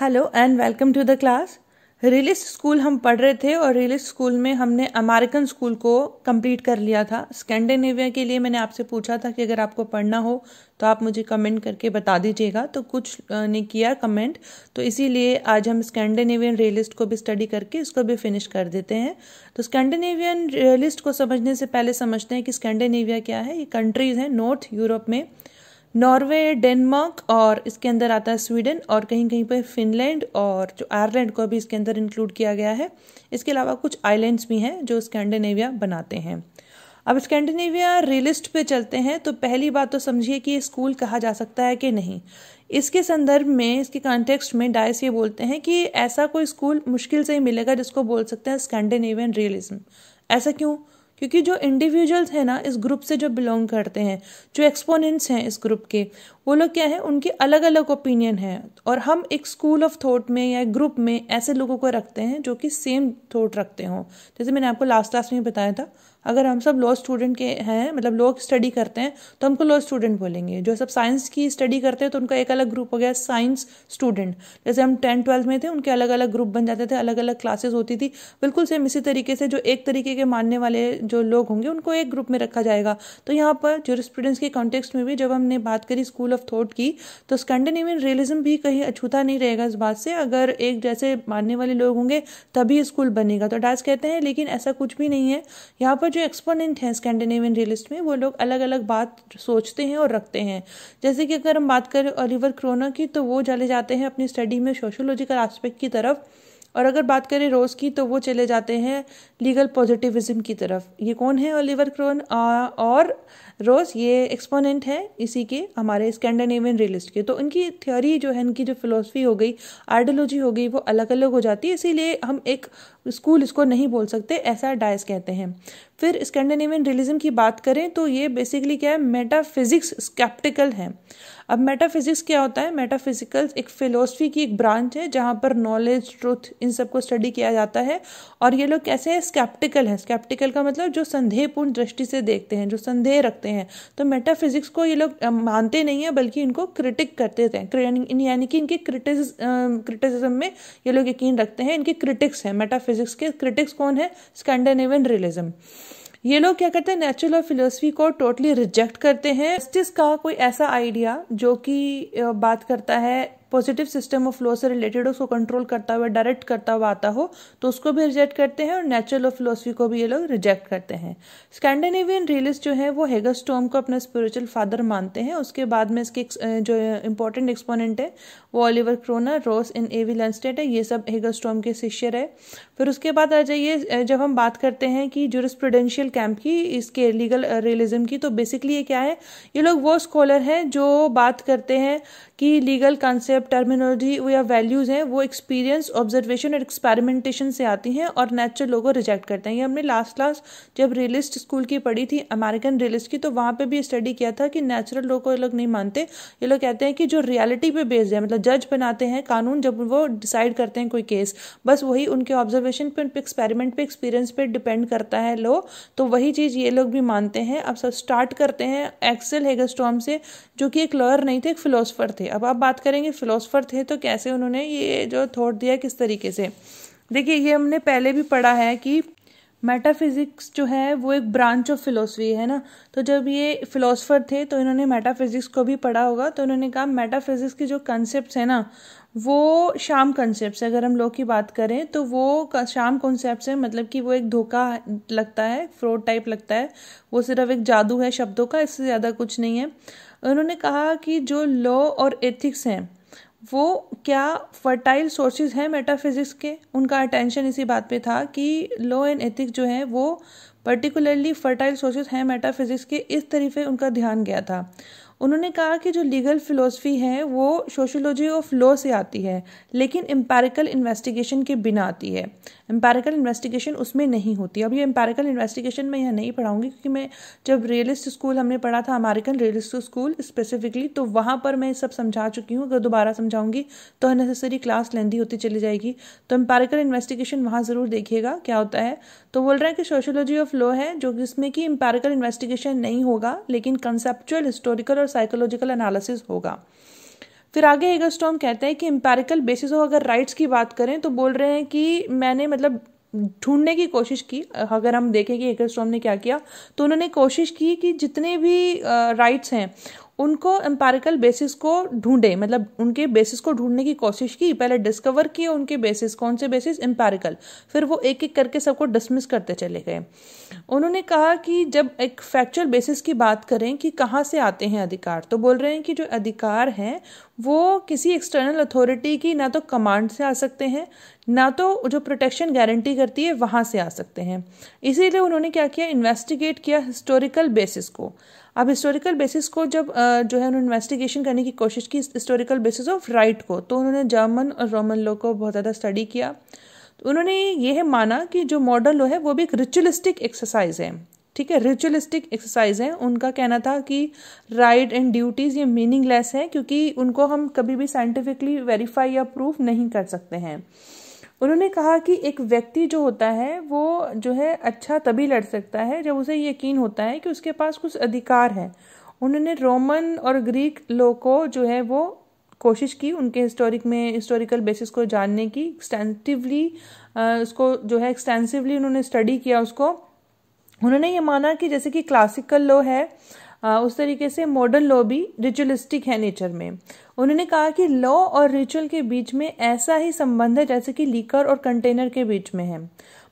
hello and welcome to the class realist school हम पढ़ रहे थे और रिलिस स्कूल में हमने अमेरिकन स्कूल को कंप्लीट कर लिया था स्कैंडिनेविया के लिए मैंने आपसे पूछा था कि अगर आपको पढ़ना हो तो आप मुझे कमेंट करके बता दीजिएगा तो कुछ ने किया कमेंट तो इसीलिए आज हम स्कैंडिनेवियन रियलिस्ट को भी स्टडी करके इसको भी फिनिश कर देते हैं तो स्कैंडिनेवियन रियलिस्ट को समझने से पहले समझते हैं कि स्कैंडिनेविया क्या है ये कंट्रीज हैं नॉर्थ यूरोप में नॉर्वे डेनमार्क और इसके अंदर आता है स्वीडन और कहीं कहीं पर फिनलैंड और जो आयरलैंड को भी इसके अंदर इंक्लूड किया गया है इसके अलावा कुछ आइलैंड्स भी हैं जो स्कैंडिनेविया बनाते हैं अब स्कैंडिनेविया रियलिस्ट पे चलते हैं तो पहली बात तो समझिए कि ये स्कूल कहा जा सकता है कि नहीं इसके संदर्भ में इसके कॉन्टेक्स्ट में डायस ये बोलते हैं कि ऐसा कोई स्कूल मुश्किल से ही मिलेगा जिसको बोल सकते हैं स्कैंडिनेवियन रियलिज्म ऐसा क्यों क्योंकि जो इंडिविजुअल्स हैं ना इस ग्रुप से जो बिलोंग करते हैं जो एक्सपोनेंट्स हैं इस ग्रुप के वो लोग क्या है उनके अलग अलग ओपिनियन हैं और हम एक स्कूल ऑफ थॉट में या ग्रुप में ऐसे लोगों को रखते हैं जो कि सेम थॉट रखते हों जैसे मैंने आपको लास्ट क्लास में बताया था अगर हम सब लॉ स्टूडेंट के हैं मतलब लॉ स्टडी करते हैं तो हमको लॉ स्टूडेंट बोलेंगे जो सब साइंस की स्टडी करते हैं तो उनका एक अलग ग्रुप हो गया साइंस स्टूडेंट जैसे हम टेंथ ट्वेल्थ में थे उनके अलग अलग ग्रुप बन जाते थे अलग अलग क्लासेस होती थी बिल्कुल सेम इसी तरीके से जो एक तरीके के मानने वाले जो लोग होंगे उनको एक ग्रुप में रखा जाएगा तो यहाँ पर जो स्टूडेंट्स के कॉन्टेक्स्ट में भी जब हमने बात करी स्कूल ऑफ थॉट की तो स्कैंडिनेवियन रियलिज्म भी कहीं अछूता नहीं रहेगा इस बात से अगर एक जैसे मानने वाले लोग होंगे तभी स्कूल बनेगा तो डांस कहते हैं लेकिन ऐसा कुछ भी नहीं है यहाँ पर जो एक्सपोनेंट हैं स्कैंडिनेवियन रियलिस्ट में वो लोग अलग अलग बात सोचते हैं और रखते हैं जैसे कि अगर हम बात करें ओलिवर क्रोना की तो वो चले जाते हैं अपनी स्टडी में सोशोलॉजिकल एस्पेक्ट की तरफ और अगर बात करें रोज की तो वो चले जाते हैं लीगल पॉजिटिविज्म की तरफ ये कौन है ओलिवर क्रोन और रोज ये एक्सपोनेंट है इसी के हमारे स्कैंडिनेवियन रियलिस्ट के तो इनकी थ्योरी जो है इनकी जो फिलोसफी हो गई आइडियोलॉजी हो गई वो अलग अलग हो जाती है इसीलिए हम एक स्कूल इसको नहीं बोल सकते ऐसा डायस कहते हैं फिर स्कैंडिनेवियन रियलिज्म की बात करें तो ये बेसिकली क्या है मेटाफिजिक्स स्केप्टिकल है अब मेटाफिजिक्स क्या होता है मेटाफिजिकल एक फिलोसफी की एक ब्रांच है जहाँ पर नॉलेज ट्रुथ इन सब को स्टडी किया जाता है और ये लोग कैसे हैं स्केप्टिकल हैं स्केप्टिकल का मतलब जो संदेहपूर्ण दृष्टि से देखते हैं जो संदेह रखते हैं तो मेटाफिजिक्स को ये लोग मानते नहीं हैं बल्कि इनको क्रिटिक करते थे यानी कि इनके क्रिटिसिज्म में ये लोग यकीन रखते हैं इनके क्रिटिक्स हैं मेटाफिजिक्स के क्रिटिक्स कौन है स्कैंडनेवन रियलिज्म ये लोग क्या करते हैं नेचुरल और फिलोसफी को टोटली रिजेक्ट करते हैं जस्टिस का कोई ऐसा आइडिया जो कि बात करता है पॉजिटिव सिस्टम ऑफ फ्लो से रिलेटेड उसको कंट्रोल करता हुआ डायरेक्ट करता हुआ आता हो तो उसको भी रिजेक्ट करते हैं और नेचुरल ऑफ फिलोसफी को भी ये लोग रिजेक्ट करते हैं स्कैंडिनेवियन रियलिस्ट जो है वो हेगस्टोम को अपना स्पिरिचुअल फादर मानते हैं उसके बाद में इसके जो इंपॉर्टेंट एक्सपोनेंट है वो ऑलिवर क्रोनर रोस इन एवी लंस्टेट है ये सब हेगस्टोम के शिष्य रहे फिर उसके बाद आ जाइए जब हम बात करते हैं कि जूरिस्प्रूडेंशियल कैंप की इसके लीगल रियलिज्म की तो बेसिकली ये क्या है ये लोग वो स्कॉलर हैं जो बात करते हैं कि लीगल कॉन्सेप्ट टर्मिनोलॉजी या वैल्यूज़ हैं वो एक्सपीरियंस ऑब्जर्वेशन और एक्सपेरिमेंटेशन से आती हैं और नेचुरल लोगों रिजेक्ट करते हैं ये हमने लास्ट क्लास जब रियलिस्ट स्कूल की पढ़ी थी अमेरिकन रियलिस्ट की तो वहाँ पर भी स्टडी किया था कि नेचुरल लोग को ये लोग नहीं मानते ये लोग कहते हैं कि जो रियलिटी पे बेस्ड है मतलब जज बनाते हैं कानून जब वो डिसाइड करते हैं कोई केस बस वही उनके ऑब्जर्वेशन पे उनके एक्सपेरिमेंट पे एक्सपीरियंस पे डिपेंड करता है लो तो वही चीज़ ये लोग भी मानते हैं अब सब स्टार्ट करते हैं एक्सेल हेगस्टॉम से जो कि एक लॉयर नहीं थे एक फिलोसफर थे अब आप बात करेंगे फिलोसफर थे तो कैसे उन्होंने ये जो थॉट दिया किस तरीके से देखिए ये हमने पहले भी पढ़ा है कि मेटाफिज़िक्स जो है वो एक ब्रांच ऑफ फिलोसफी है ना तो जब ये फिलोसफर थे तो इन्होंने मेटाफिज़िक्स को भी पढ़ा होगा तो इन्होंने कहा मेटाफिज़िक्स के जो कंसेप्ट है ना वो शाम कंसेप्ट अगर हम लोग की बात करें तो वो शाम कॉन्सेप्ट है मतलब कि वो एक धोखा लगता है फ्रॉड टाइप लगता है वो सिर्फ एक जादू है शब्दों का इससे ज़्यादा कुछ नहीं है उन्होंने कहा कि जो लॉ और एथिक्स हैं वो क्या फर्टाइल सोर्सेज हैं मेटाफिजिक्स के उनका अटेंशन इसी बात पे था कि लॉ एंड एथिक्स जो हैं वो पर्टिकुलरली फर्टाइल सोर्सेज हैं मेटाफिजिक्स के इस तरीके उनका ध्यान गया था उन्होंने कहा कि जो लीगल फ़िलोसफी है वो सोशोलॉजी ऑफ लॉ से आती है लेकिन एम्पेरिकल इन्वेस्टिगेशन के बिना आती है एम्पेरिकल इन्वेस्टिगेशन उसमें नहीं होती अब ये एम्पेरिकल इन्वेस्टिगेशन मैं यहाँ नहीं पढ़ाऊंगी क्योंकि मैं जब रियलिस्ट स्कूल हमने पढ़ा था अमेरिकन रियलिस्ट स्कूल स्पेसिफिकली तो वहाँ पर मैं सब समझा चुकी हूँ अगर दोबारा समझाऊंगी तो अननेसेसरी क्लास लेंदी होती चली जाएगी तो एम्पेरिकल इन्वेस्टिगेशन वहाँ ज़रूर देखिएगा क्या होता है तो बोल रहा है कि सोशोलॉजी ऑफ लॉ है जो जिसमें कि एम्पेरिकल इन्वेस्टिगेशन नहीं होगा लेकिन कंसेप्चुअल हिस्टोरिकल और और साइकोलॉजिकल एनालिसिस होगा फिर आगे एगस्टॉम कहते हैं कि इम्पेरिकल बेसिस ऑफ अगर राइट्स की बात करें तो बोल रहे हैं कि मैंने मतलब ढूंढने की कोशिश की अगर हम देखें कि एकर स्टॉम ने क्या किया तो उन्होंने कोशिश की कि जितने भी राइट्स हैं उनको एम्पेरिकल बेसिस को ढूंढे मतलब उनके बेसिस को ढूंढने की कोशिश की पहले डिस्कवर किए उनके बेसिस कौन से बेसिस एम्पेरिकल फिर वो एक एक करके सबको डिसमिस करते चले गए उन्होंने कहा कि जब एक फैक्चुअल बेसिस की बात करें कि कहाँ से आते हैं अधिकार तो बोल रहे हैं कि जो अधिकार हैं वो किसी एक्सटर्नल अथॉरिटी की ना तो कमांड से आ सकते हैं ना तो जो प्रोटेक्शन गारंटी करती है वहाँ से आ सकते हैं इसीलिए उन्होंने क्या किया इन्वेस्टिगेट किया हिस्टोरिकल बेसिस को अब हिस्टोरिकल बेसिस को जब जो है उन्होंने इन्वेस्टिगेशन करने की कोशिश की हिस्टोरिकल बेसिस ऑफ राइट को तो उन्होंने जर्मन और रोमन लॉ को बहुत ज़्यादा स्टडी किया तो उन्होंने यह माना कि जो मॉडर्न लॉ है वो भी एक रिचुअलिस्टिक एक्सरसाइज है ठीक है रिचुअलिस्टिक एक्सरसाइज है उनका कहना था कि राइट एंड ड्यूटीज़ ये मीनिंगलेस है क्योंकि उनको हम कभी भी साइंटिफिकली वेरीफाई या प्रूफ नहीं कर सकते हैं उन्होंने कहा कि एक व्यक्ति जो होता है वो जो है अच्छा तभी लड़ सकता है जब उसे यकीन होता है कि उसके पास कुछ अधिकार है उन्होंने रोमन और ग्रीक लो को जो है वो कोशिश की उनके हिस्टोरिक में हिस्टोरिकल बेसिस को जानने की एक्सटेंसिवली उसको जो है एक्सटेंसिवली उन्होंने स्टडी किया उसको उन्होंने ये माना कि जैसे कि क्लासिकल लॉ है उस तरीके से मॉडर्न लॉ भी रिचुअलिस्टिक है नेचर में उन्होंने कहा कि लॉ और रिचुअल के बीच में ऐसा ही संबंध है जैसे कि लीकर और कंटेनर के बीच में है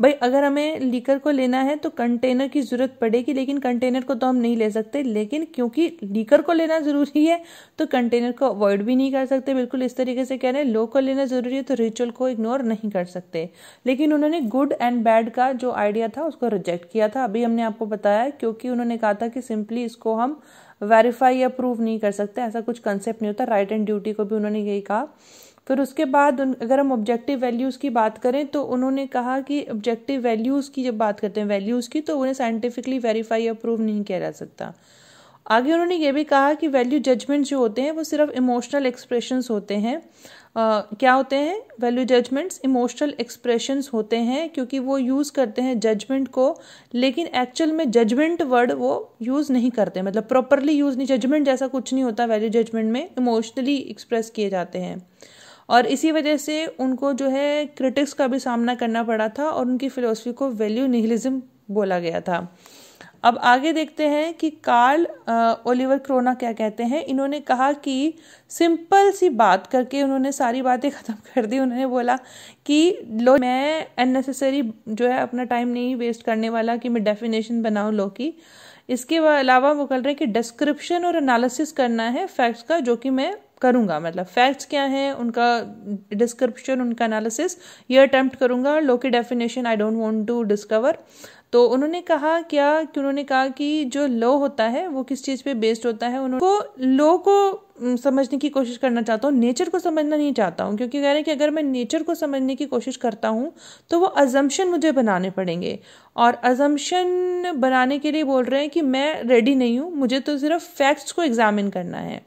भाई अगर हमें लीकर को लेना है तो कंटेनर की ज़रूरत पड़ेगी लेकिन कंटेनर को तो हम नहीं ले सकते लेकिन क्योंकि लीकर को लेना ज़रूरी है तो कंटेनर को अवॉइड भी नहीं कर सकते बिल्कुल इस तरीके से कह रहे हैं लो को लेना ज़रूरी है तो रिचुअल को इग्नोर नहीं कर सकते लेकिन उन्होंने गुड एंड बैड का जो आइडिया था उसको रिजेक्ट किया था अभी हमने आपको बताया क्योंकि उन्होंने कहा था कि सिंपली इसको हम वेरीफाई या प्रूव नहीं कर सकते ऐसा कुछ कंसेप्ट नहीं होता राइट एंड ड्यूटी को भी उन्होंने यही कहा फिर उसके बाद उन अगर हम ऑब्जेक्टिव वैल्यूज़ की बात करें तो उन्होंने कहा कि ऑब्जेक्टिव वैल्यूज़ की जब बात करते हैं वैल्यूज़ की तो उन्हें साइंटिफिकली वेरीफाई या प्रूव नहीं किया जा सकता आगे उन्होंने ये भी कहा कि वैल्यू जजमेंट जो होते हैं वो सिर्फ इमोशनल एक्सप्रेशंस होते हैं Uh, क्या होते हैं वैल्यू जजमेंट्स इमोशनल एक्सप्रेशंस होते हैं क्योंकि वो यूज़ करते हैं जजमेंट को लेकिन एक्चुअल में जजमेंट वर्ड वो यूज़ नहीं करते मतलब प्रॉपरली यूज़ नहीं जजमेंट जैसा कुछ नहीं होता वैल्यू जजमेंट में इमोशनली एक्सप्रेस किए जाते हैं और इसी वजह से उनको जो है क्रिटिक्स का भी सामना करना पड़ा था और उनकी फ़िलोसफी को वैल्यू निहलिज्म बोला गया था अब आगे देखते हैं कि कार्ल ओलिवर क्रोना क्या कहते हैं इन्होंने कहा कि सिंपल सी बात करके उन्होंने सारी बातें ख़त्म कर दी उन्होंने बोला कि लो मैं अननेसेसरी जो है अपना टाइम नहीं वेस्ट करने वाला कि मैं डेफिनेशन बनाऊँ लो की इसके अलावा वो कर रहे हैं कि डिस्क्रिप्शन और एनालिसिस करना है फैक्ट्स का जो कि मैं करूँगा मतलब फैक्ट्स क्या हैं उनका डिस्क्रिप्शन उनका एनालिसिस ये अटैम्प्ट करूँगा लोकी definition I don't want to discover तो उन्होंने कहा क्या कि उन्होंने कहा कि जो लो होता है वो किस चीज़ पे बेस्ड होता है उन्होंने लो को समझने की कोशिश करना चाहता हूँ नेचर को समझना नहीं चाहता हूँ क्योंकि कह रहे हैं कि अगर मैं नेचर को समझने की कोशिश करता हूँ तो वो अजम्पन मुझे बनाने पड़ेंगे और अजम्पन बनाने के लिए बोल रहे हैं कि मैं रेडी नहीं हूँ मुझे तो सिर्फ फैक्ट्स को एग्जामिन करना है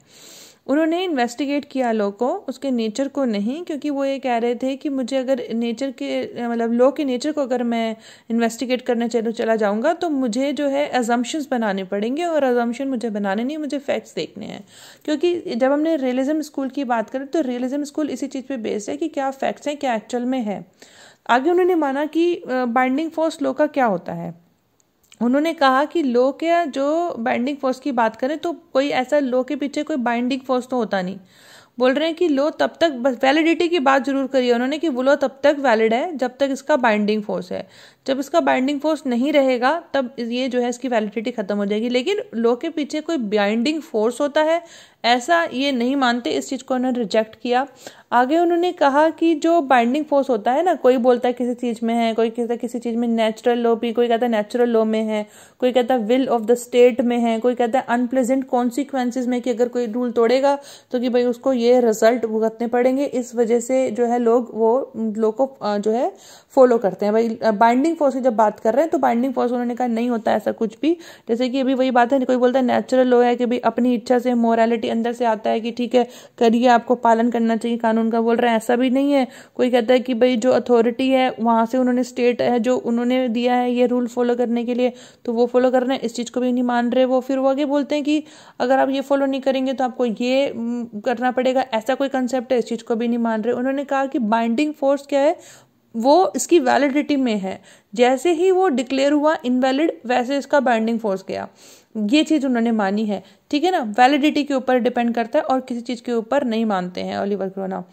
उन्होंने इन्वेस्टिगेट किया लो को उसके नेचर को नहीं क्योंकि वो ये कह रहे थे कि मुझे अगर नेचर के मतलब लो के नेचर को अगर मैं इन्वेस्टिगेट करने चलो चला जाऊँगा तो मुझे जो है एजम्पन्स बनाने पड़ेंगे और एजम्पन मुझे बनाने नहीं मुझे फैक्ट्स देखने हैं क्योंकि जब हमने रियलिज्म स्कूल की बात करें तो रियलिज्म स्कूल इसी चीज़ पर बेस्ड है कि क्या फैक्ट्स हैं क्या एक्चुअल में है आगे उन्होंने माना कि बाइंडिंग फोर्स लो का क्या होता है उन्होंने कहा कि लो के जो बाइंडिंग फोर्स की बात करें तो कोई ऐसा लो के पीछे कोई बाइंडिंग फोर्स तो होता नहीं बोल रहे हैं कि लो तब तक वैलिडिटी की बात जरूर करिए उन्होंने कि वो लो तब तक वैलिड है जब तक इसका बाइंडिंग फोर्स है जब इसका बाइंडिंग फोर्स नहीं रहेगा तब ये जो है इसकी वैलिडिटी खत्म हो जाएगी लेकिन लो के पीछे कोई बाइंडिंग फोर्स होता है ऐसा ये नहीं मानते इस चीज़ को उन्होंने रिजेक्ट किया आगे उन्होंने कहा कि जो बाइंडिंग फोर्स होता है ना कोई बोलता है किसी चीज़ में है कोई कहता है किसी चीज़ में नेचुरल लॉ भी कोई कहता है नेचुरल लॉ में है कोई कहता है विल ऑफ द स्टेट में है कोई कहता है अनप्लेजेंट कॉन्सिक्वेंस में कि अगर कोई रूल तोड़ेगा तो कि भाई उसको ये रिजल्ट भुगतने पड़ेंगे इस वजह से जो है लोग वो लोग को जो है फॉलो करते हैं भाई बाइंडिंग बाइंडिंग फोर्स की जब बात कर रहे हैं तो बाइंडिंग फोर्स उन्होंने कहा नहीं होता ऐसा कुछ भी जैसे कि अभी वही बात है कोई बोलता है नेचुरल लॉ है कि भाई अपनी इच्छा से मोरालिटी अंदर से आता है कि ठीक है करिए आपको पालन करना चाहिए कानून का बोल रहे हैं ऐसा भी नहीं है कोई कहता है कि भाई जो अथॉरिटी है वहां से उन्होंने स्टेट है जो उन्होंने दिया है ये रूल फॉलो करने के लिए तो वो फॉलो कर रहे हैं इस चीज़ को भी नहीं मान रहे वो फिर वो आगे बोलते हैं कि अगर आप ये फॉलो नहीं करेंगे तो आपको ये करना पड़ेगा ऐसा कोई कंसेप्ट है इस चीज़ को भी नहीं मान रहे उन्होंने कहा कि बाइंडिंग फोर्स क्या है वो इसकी वैलिडिटी में है जैसे ही वो डिक्लेयर हुआ इनवैलिड वैसे इसका बाइंडिंग फोर्स गया ये चीज़ उन्होंने मानी है ठीक है ना वैलिडिटी के ऊपर डिपेंड करता है और किसी चीज़ के ऊपर नहीं मानते हैं ओलिवर क्रोना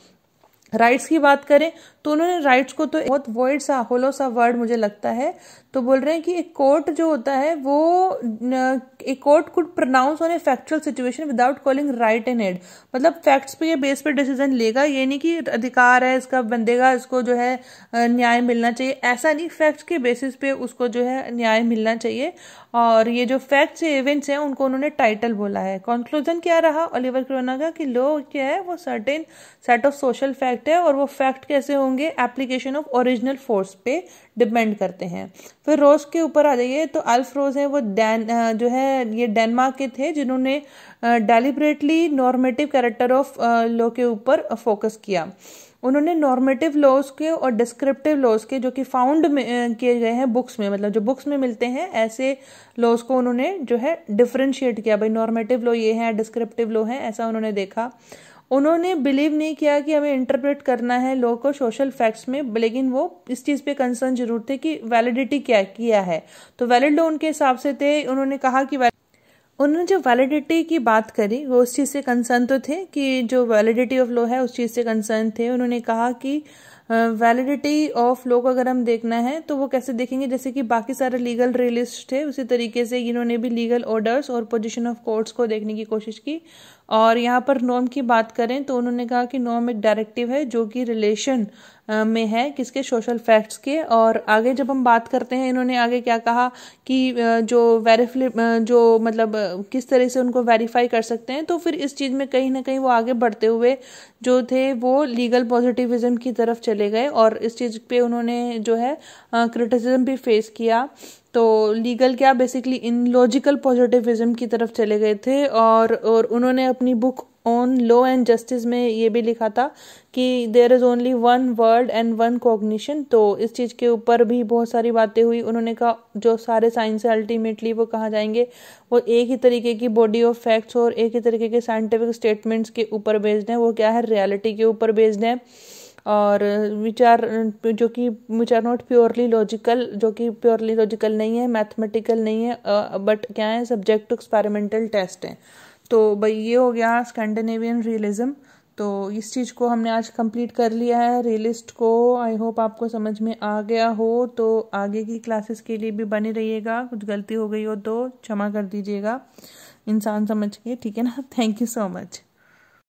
राइट्स की बात करें तो उन्होंने राइट्स को तो बहुत वर्ड सा होलो सा वर्ड मुझे लगता है तो बोल रहे हैं कि एक कोर्ट जो होता है वो एक court could pronounce on a factual situation without calling right and head मतलब फैक्ट्स पे ये बेस पे डिसीजन लेगा ये नहीं कि अधिकार है इसका बंदेगा इसको जो है न्याय मिलना चाहिए ऐसा नहीं फैक्ट्स के बेसिस पे उसको जो है न्याय मिलना चाहिए और ये जो फैक्ट्स इवेंट्स हैं उनको उन्होंने टाइटल बोला है कंक्लूजन क्या रहा ओलिवर क्रोना का कि लोग क्या है वो certain set of social fact है और वो फैक्ट कैसे होंगे होंगे एप्लीकेशन ऑफ ओरिजिनल फोर्स पे डिपेंड करते हैं फिर रोज के ऊपर आ जाइए तो अल्फ रोज है वो डैन जो है ये डेनमार्क के थे जिन्होंने deliberately normative character of law के ऊपर फोकस किया उन्होंने नॉर्मेटिव लॉज के और डिस्क्रिप्टिव लॉज के जो कि फाउंड किए गए हैं बुक्स में मतलब जो बुक्स में मिलते हैं ऐसे लॉज को उन्होंने जो है डिफ्रेंशिएट किया भाई नॉर्मेटिव लॉ ये है डिस्क्रिप्टिव लॉ है ऐसा उन्होंने देखा उन्होंने बिलीव नहीं किया कि हमें इंटरप्रेट करना है लोगों को सोशल फैक्ट्स में लेकिन वो इस चीज़ पे कंसर्न जरूर थे कि वैलिडिटी क्या किया है तो वैलिड लो उनके हिसाब से थे उन्होंने कहा कि उन्होंने जो वैलिडिटी की बात करी वो उस चीज़ से कंसर्न तो थे कि जो वैलिडिटी ऑफ लॉ है उस चीज़ से कंसर्न थे उन्होंने कहा कि वैलिडिटी ऑफ लॉ को अगर हम देखना है तो वो कैसे देखेंगे जैसे कि बाकी सारे लीगल रिलिस्ट थे उसी तरीके से इन्होंने भी लीगल ऑर्डर्स और पोजीशन ऑफ कोर्ट्स को देखने की कोशिश की और यहाँ पर नॉम की बात करें तो उन्होंने कहा कि नॉम एक डायरेक्टिव है जो कि रिलेशन में है किसके सोशल फैक्ट्स के और आगे जब हम बात करते हैं इन्होंने आगे क्या कहा कि जो वेरीफाई जो मतलब किस तरह से उनको वेरीफाई कर सकते हैं तो फिर इस चीज़ में कहीं ना कहीं वो आगे बढ़ते हुए जो थे वो लीगल पॉजिटिविज्म की तरफ चले गए और इस चीज़ पे उन्होंने जो है क्रिटिसिज्म भी फेस किया तो लीगल क्या बेसिकली इन लॉजिकल पॉजिटिविज्म की तरफ चले गए थे और और उन्होंने अपनी book on law and justice में ये भी लिखा था कि there is only one word and one cognition तो इस चीज़ के ऊपर भी बहुत सारी बातें हुई उन्होंने कहा जो सारे साइंस है अल्टीमेटली वो कहाँ जाएंगे वो एक ही तरीके की बॉडी ऑफ फैक्ट्स और एक ही तरीके के साइंटिफिक स्टेटमेंट्स के ऊपर बेस्ड हैं वो क्या है रियलिटी के ऊपर बेस्ड हैं और विचार जो कि which are not purely logical जो कि प्योरली लॉजिकल नहीं है मैथमेटिकल नहीं है बट क्या है सब्जेक्ट टू एक्सपेरिमेंटल टेस्ट हैं तो भाई ये हो गया स्कैंडिनेवियन रियलिज्म तो इस चीज़ को हमने आज कंप्लीट कर लिया है रियलिस्ट को आई होप आपको समझ में आ गया हो तो आगे की क्लासेस के लिए भी बने रहिएगा कुछ गलती हो गई हो तो क्षमा कर दीजिएगा इंसान समझ के ठीक है ना थैंक यू सो मच